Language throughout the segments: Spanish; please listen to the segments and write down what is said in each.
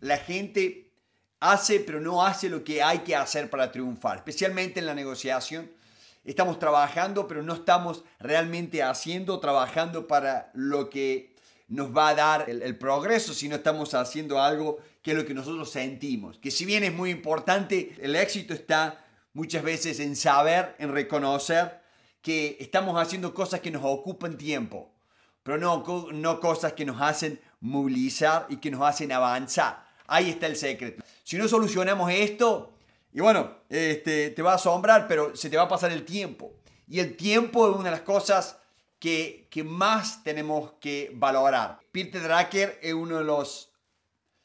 la gente hace, pero no hace lo que hay que hacer para triunfar, especialmente en la negociación. Estamos trabajando, pero no estamos realmente haciendo, trabajando para lo que nos va a dar el, progreso, sino estamos haciendo algo que es lo que nosotros sentimos. Que si bien es muy importante, el éxito está muchas veces en saber, en reconocer que estamos haciendo cosas que nos ocupan tiempo, pero no cosas que nos hacen movilizar y que nos hacen avanzar. Ahí está el secreto. Si no solucionamos esto, y bueno, este, te va a asombrar, pero se te va a pasar el tiempo. Y el tiempo es una de las cosas que, más tenemos que valorar. Peter Drucker es uno de los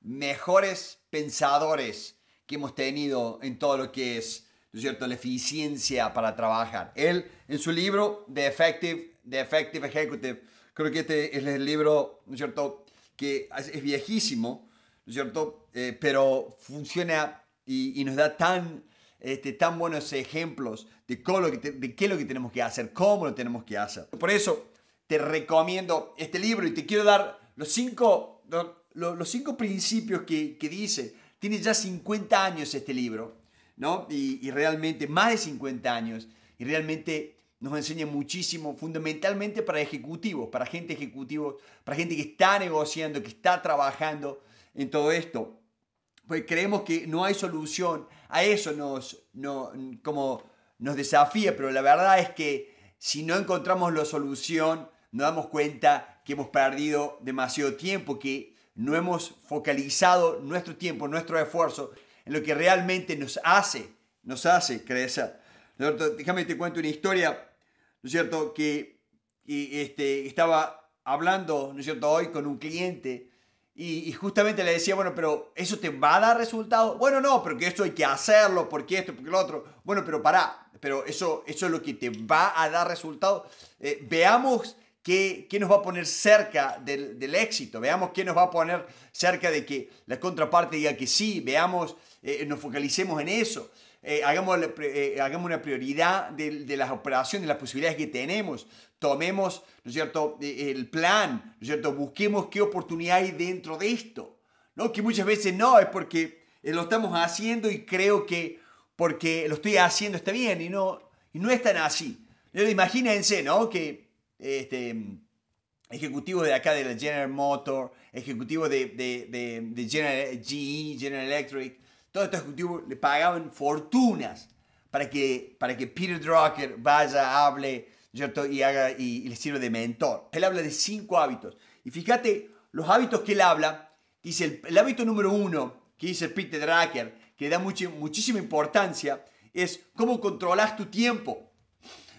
mejores pensadores que hemos tenido en todo lo que es, ¿no es cierto?, la eficiencia para trabajar. Él, en su libro The Effective, The Effective Executive, creo que este es el libro, ¿no es cierto?, que es viejísimo, cierto? Eh, pero funciona y, nos da tan, este, tan buenos ejemplos de, cómo qué es lo que tenemos que hacer, cómo lo tenemos que hacer. Por eso te recomiendo este libro y te quiero dar los cinco, los, los cinco principios que, que, dice. Tiene ya 50 años este libro, ¿no? Y, y realmente, más de 50 años, y realmente nos enseña muchísimo, fundamentalmente para ejecutivos, para gente ejecutiva, para gente que está negociando, que está trabajando, en todo esto. Pues creemos que no hay solución. A eso nos, como nos desafía, pero la verdad es que si no encontramos la solución, nos damos cuenta que hemos perdido demasiado tiempo, que no hemos focalizado nuestro tiempo, nuestro esfuerzo en lo que realmente nos hace, nos hace crecer. Déjame te cuento una historia, ¿no es cierto? Que este, estaba hablando, ¿no es cierto?, hoy con un cliente y, justamente le decía, bueno, pero ¿eso te va a dar resultado? Bueno, no, pero que esto hay que hacerlo, porque esto, porque lo otro. Bueno, pero para, pero eso, eso es lo que te va a dar resultado. Eh, veamos qué, qué, nos va a poner cerca del, éxito, veamos qué nos va a poner cerca de que la contraparte diga que sí, veamos, eh, nos focalicemos en eso. Eh, hagamos, eh, hagamos, una prioridad de, de, las operaciones, de las posibilidades que tenemos, tomemos, ¿no es cierto?, e, el plan, ¿no es cierto?, busquemos qué oportunidad hay dentro de esto, ¿no? Que muchas veces no, es porque eh, lo estamos haciendo y creo que porque lo estoy haciendo está bien y no, y no es tan así. Imagínense, ¿no?, que este, ejecutivos de acá de la General Motor, ejecutivos de, de, de, de General GE, General Electric, todos estos ejecutivos le pagaban fortunas para que, para que Peter Drucker vaya, hable ¿cierto? Y, haga, y, le sirva de mentor. Él habla de cinco hábitos. Y fíjate los hábitos que él habla. Dice el, hábito número uno que dice Peter Drucker, que da muchísima importancia, es cómo controlas tu tiempo.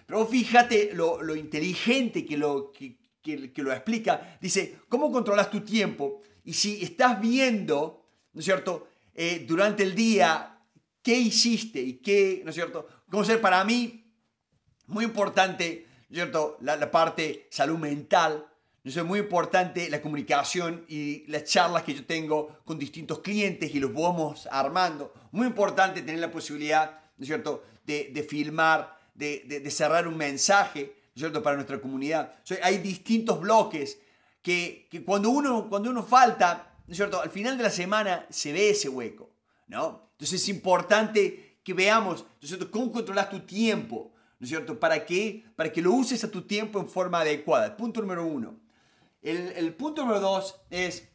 Pero fíjate lo, inteligente que lo, que lo explica. Dice, ¿cómo controlas tu tiempo? Y si estás viendo, ¿no es cierto? Eh, durante el día, qué hiciste y qué, ¿no es cierto? Como ser para mí, muy importante, ¿no es cierto? La, parte salud mental, ¿no es Muy importante la comunicación y las charlas que yo tengo con distintos clientes y los vamos armando. Muy importante tener la posibilidad, ¿no es cierto?, de, de filmar, de, de, cerrar un mensaje, ¿no es cierto?, para nuestra comunidad. hay distintos bloques que, que cuando, uno, cuando uno falta, ¿no es cierto? Al final de la semana se ve ese hueco, ¿no? Entonces es importante que veamos, ¿no es cierto?, cómo controlas tu tiempo, ¿no es cierto? ¿Para qué? Para que lo uses a tu tiempo en forma adecuada. Punto número uno. El, el punto número dos es,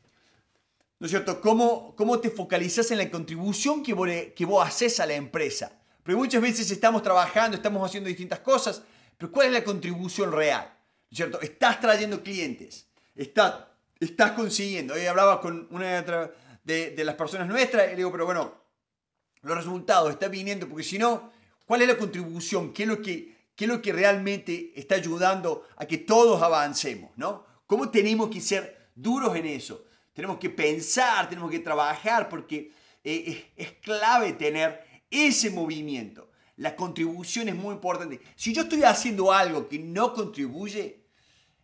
¿no es cierto?, cómo, cómo te focalizas en la contribución que vos, que vos haces a la empresa. Porque muchas veces estamos trabajando, estamos haciendo distintas cosas, pero ¿cuál es la contribución real? ¿No es cierto? Estás trayendo clientes, estás estás consiguiendo. Hoy hablaba con una de, las personas nuestras y le digo, pero bueno, los resultados están viniendo, porque si no, ¿cuál es la contribución? ¿Qué es lo que, qué lo que realmente está ayudando a que todos avancemos? ¿no? ¿Cómo tenemos que ser duros en eso? Tenemos que pensar, tenemos que trabajar, porque eh, es clave tener ese movimiento. La contribución es muy importante. Si yo estoy haciendo algo que no contribuye,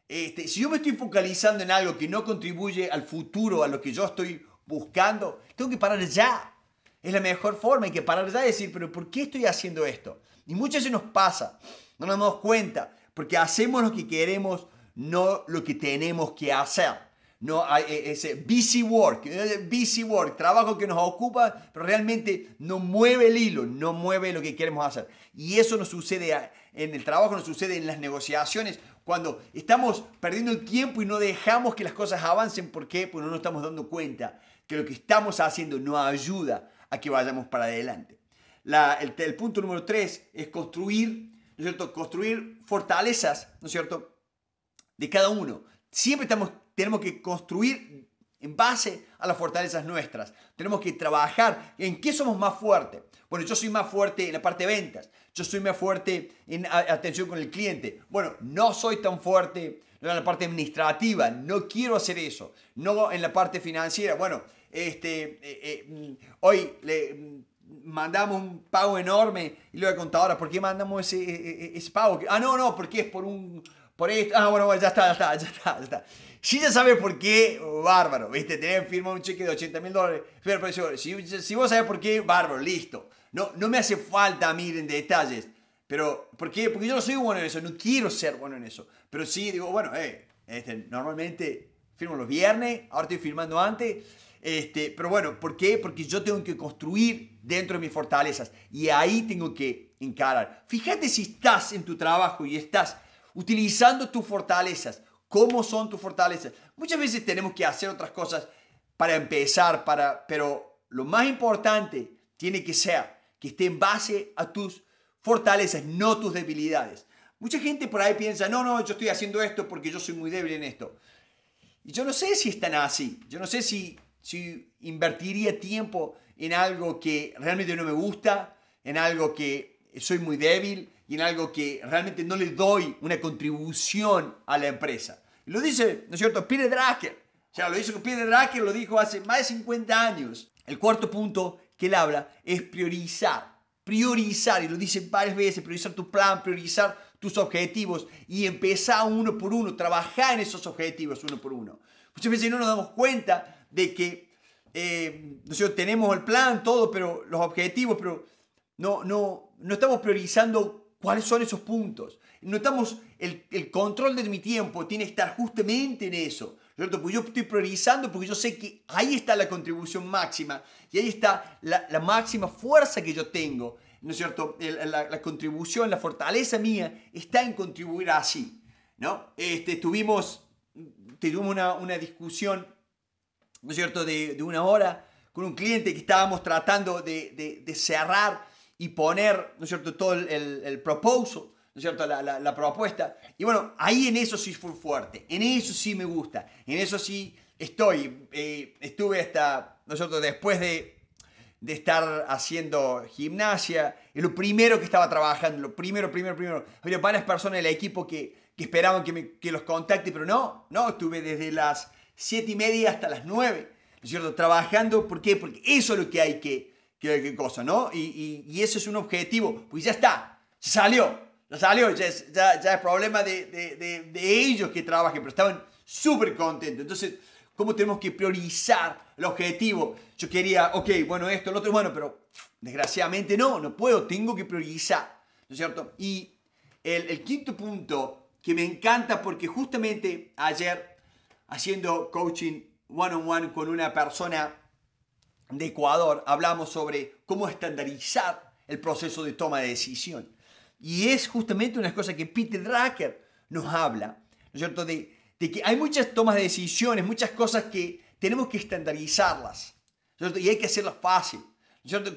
este, si yo me estoy focalizando en algo que no contribuye al futuro, a lo que yo estoy buscando, tengo que parar ya. Es la mejor forma, hay que parar ya y decir, pero ¿por qué estoy haciendo esto? Y muchas veces nos pasa, no nos damos cuenta, porque hacemos lo que queremos, no lo que tenemos que hacer. No hay eh, ese busy work, eh, busy work, trabajo que nos ocupa, pero realmente no mueve el hilo, no mueve lo que queremos hacer. Y eso nos sucede en el trabajo, nos sucede en las negociaciones, cuando estamos perdiendo el tiempo y no dejamos que las cosas avancen. ¿Por qué? Porque no nos estamos dando cuenta que lo que estamos haciendo no ayuda a que vayamos para adelante. el, el, punto número tres es construir, ¿no es cierto? Construir fortalezas, ¿no es cierto? De cada uno. Siempre estamos tenemos que construir en base a las fortalezas nuestras. Tenemos que trabajar en qué somos más fuertes. Bueno, yo soy más fuerte en la parte de ventas, yo soy más fuerte en atención con el cliente. Bueno, no soy tan fuerte en la parte administrativa, no quiero hacer eso. No en la parte financiera. Bueno, este, eh, eh, mm, hoy le mm, mandamos un pago enorme y luego de contadora, ¿por qué mandamos e, e, e, ese pago? Ah, no, no, porque es por un por esto. Ah, bueno, ya está, ya está, ya está, Si ya sabes por qué, bárbaro, ¿viste? Tenés firmado un cheque de 80 mil dólares. Pero, si, si, vos sabes por qué, bárbaro, listo. No, no me hace falta miren detalles. Pero, ¿por qué? Porque yo no soy bueno en eso, no quiero ser bueno en eso. Pero sí, digo, bueno, eh, este, normalmente firmo los viernes, ahora estoy firmando antes. Este, pero bueno, ¿por qué? Porque yo tengo que construir dentro de mis fortalezas y ahí tengo que encarar. Fíjate si estás en tu trabajo y estás utilizando tus fortalezas. ¿Cómo son tus fortalezas? Muchas veces tenemos que hacer otras cosas para empezar, para, pero lo más importante tiene que ser que esté en base a tus fortalezas, no tus debilidades. Mucha gente por ahí piensa, no, no, yo estoy haciendo esto porque yo soy muy débil en esto. Y yo no sé si están así, yo no sé si, si invertiría tiempo en algo que realmente no me gusta, en algo que soy muy débil, y en algo que realmente no le doy una contribución a la empresa. lo dice, ¿no es cierto?, Peter Drucker. O sea, lo dice Peter Drucker lo dijo hace más de 50 años. El cuarto punto que él habla es priorizar. Priorizar, y lo dice varias veces, priorizar tu plan, priorizar tus objetivos y empezar uno por uno, trabajar en esos objetivos uno por uno. Muchas veces no nos damos cuenta de que eh, nosotros tenemos el plan, todo, pero los objetivos, pero no, no, no estamos priorizando cuáles son esos puntos. Notamos el, el control de mi tiempo, tiene que estar justamente en eso. ¿cierto? yo estoy priorizando porque yo sé que ahí está la contribución máxima y ahí está la, la máxima fuerza que yo tengo, ¿no es cierto? la, la, contribución, la fortaleza mía está en contribuir así, ¿no? Este, tuvimos tuvimos una, una discusión, ¿no es cierto?, de, de, una hora con un cliente que estábamos tratando de, de, de cerrar y poner, ¿no es cierto?, todo el, el, proposal, ¿no es cierto?, la, la, propuesta. Y bueno, ahí en eso sí fue fuerte, en eso sí me gusta, en eso sí estoy, eh, estuve hasta, ¿no es cierto?, después de, de estar haciendo gimnasia, es lo primero que estaba trabajando, lo primero, primero, primero. Había varias personas del equipo que, que esperaban que, que los contacte, pero no, no, estuve desde las siete y media hasta las nueve, ¿no es cierto?, trabajando, ¿por qué? Porque eso es lo que hay que qué, cosa, ¿no? Y, eso es un objetivo, pues ya está, se salió, ya salió, ya es, problema de, ellos que trabajen, pero estaban súper contentos. Entonces, ¿cómo tenemos que priorizar el objetivo? Yo quería, ok, bueno, esto, lo otro, bueno, pero desgraciadamente no, no puedo, tengo que priorizar, ¿no es cierto? Y el, quinto punto que me encanta porque justamente ayer haciendo coaching one one on one con una persona de Ecuador hablamos sobre cómo estandarizar el proceso de toma de decisión. Y es justamente una cosa que Peter Drucker nos habla, ¿no es cierto? De, que hay muchas tomas de decisiones, muchas cosas que tenemos que estandarizarlas, ¿no es y hay que hacerlas fácil. ¿no es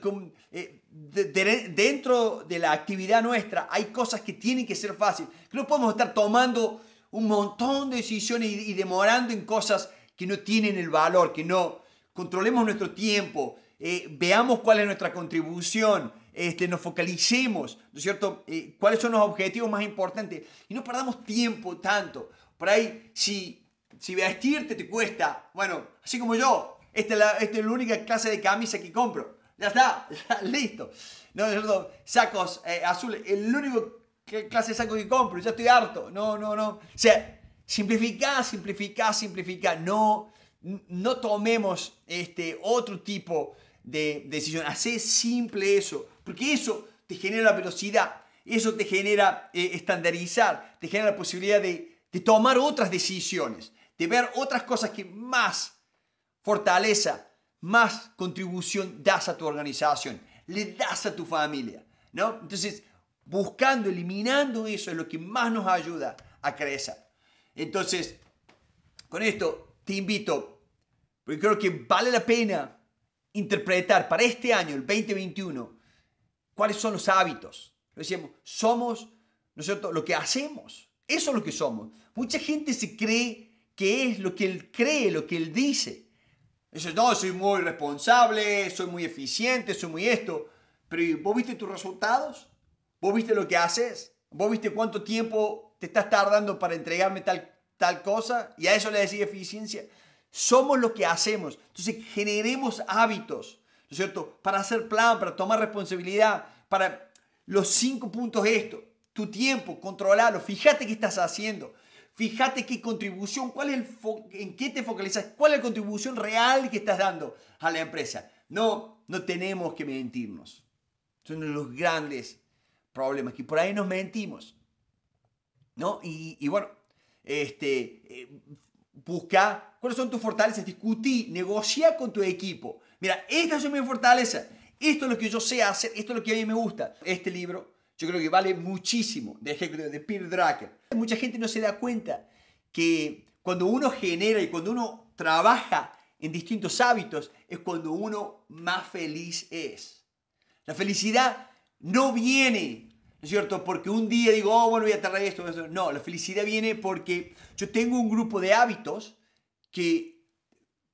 eh, dentro de la actividad nuestra hay cosas que tienen que ser fáciles no podemos estar tomando un montón de decisiones y, y demorando en cosas que no tienen el valor, que no, controlemos nuestro tiempo, eh, veamos cuál es nuestra contribución, este, nos focalicemos, ¿no es cierto?, eh, cuáles son los objetivos más importantes y no perdamos tiempo tanto. Por ahí, si, si vestirte te cuesta, bueno, así como yo, esta es, la, única clase de camisa que compro. Ya está, listo. No, es cierto? Sacos eh, azules, el único clase de saco que compro, ya estoy harto. No, no, no. O sea, simplifica, simplifica, simplifica. No no tomemos este otro tipo de decisión. Hacé simple eso, porque eso te genera velocidad, eso te genera eh, estandarizar, te genera la posibilidad de, tomar otras decisiones, de ver otras cosas que más fortaleza, más contribución das a tu organización, le das a tu familia, ¿no? Entonces, buscando, eliminando eso es lo que más nos ayuda a crecer. Entonces, con esto te invito, porque creo que vale la pena interpretar para este año, el 2021, cuáles son los hábitos. Lo decíamos, somos nosotros lo que hacemos. Eso es lo que somos. Mucha gente se cree que es lo que él cree, lo que él dice. Dices, no, soy muy responsable, soy muy eficiente, soy muy esto. Pero ¿vos viste tus resultados? ¿Vos viste lo que haces? ¿Vos viste cuánto tiempo te estás tardando para entregarme tal tal cosa, y a eso le decía eficiencia. Somos lo que hacemos. Entonces generemos hábitos, ¿no es cierto? Para hacer plan, para tomar responsabilidad, para los cinco puntos esto. Tu tiempo, controlarlo, fíjate qué estás haciendo. Fíjate qué contribución, cuál es el en qué te focalizas, cuál es la contribución real que estás dando a la empresa. No, no tenemos que mentirnos. Son los grandes problemas que por ahí nos mentimos. ¿No? y bueno, este, eh, busca cuáles son tus fortalezas, Discutir, negociar con tu equipo. Mira, estas son mis fortalezas, esto es lo que yo sé hacer, esto es lo que a mí me gusta. Este libro yo creo que vale muchísimo de, de Peter Drucker. Mucha gente no se da cuenta que cuando uno genera y cuando uno trabaja en distintos hábitos es cuando uno más feliz es. La felicidad no viene ¿No es cierto? Porque un día digo, oh, bueno, voy a tratar esto, No, la felicidad viene porque yo tengo un grupo de hábitos que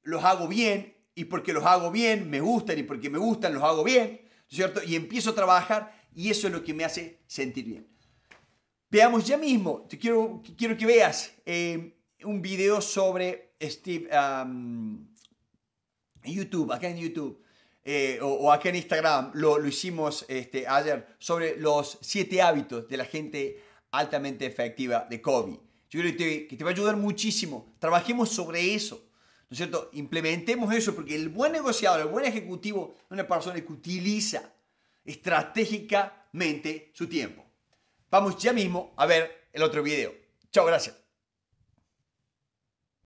los hago bien y porque los hago bien me gustan y porque me gustan los hago bien, ¿no es cierto? Y empiezo a trabajar y eso es lo que me hace sentir bien. Veamos ya mismo, te quiero, quiero que veas eh, un video sobre Steve, YouTube, acá en YouTube eh, o, aquí acá en Instagram lo, hicimos este, ayer sobre los siete hábitos de la gente altamente efectiva de Kobe. Yo creo que te, va a ayudar muchísimo. Trabajemos sobre eso. ¿No es cierto? Implementemos eso porque el buen negociador, el buen ejecutivo es una persona que utiliza estratégicamente su tiempo. Vamos ya mismo a ver el otro video. Chao, gracias.